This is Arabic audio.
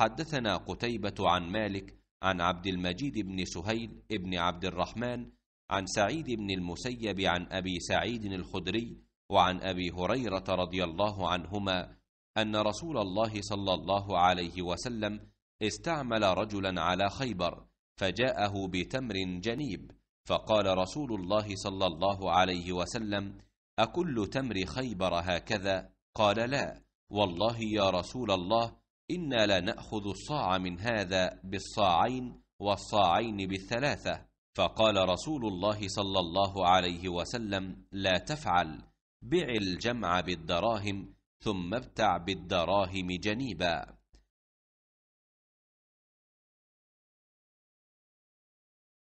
حدثنا قتيبة عن مالك عن عبد المجيد بن سهيل بن عبد الرحمن عن سعيد بن المسيب عن أبي سعيد الخدري وعن أبي هريرة رضي الله عنهما أن رسول الله صلى الله عليه وسلم استعمل رجلا على خيبر فجاءه بتمر جنيب فقال رسول الله صلى الله عليه وسلم أكل تمر خيبر هكذا قال لا والله يا رسول الله إنا لا نأخذ الصاع من هذا بالصاعين والصاعين بالثلاثة فقال رسول الله صلى الله عليه وسلم لا تفعل بع الجمع بالدراهم ثم ابتع بالدراهم جنيبا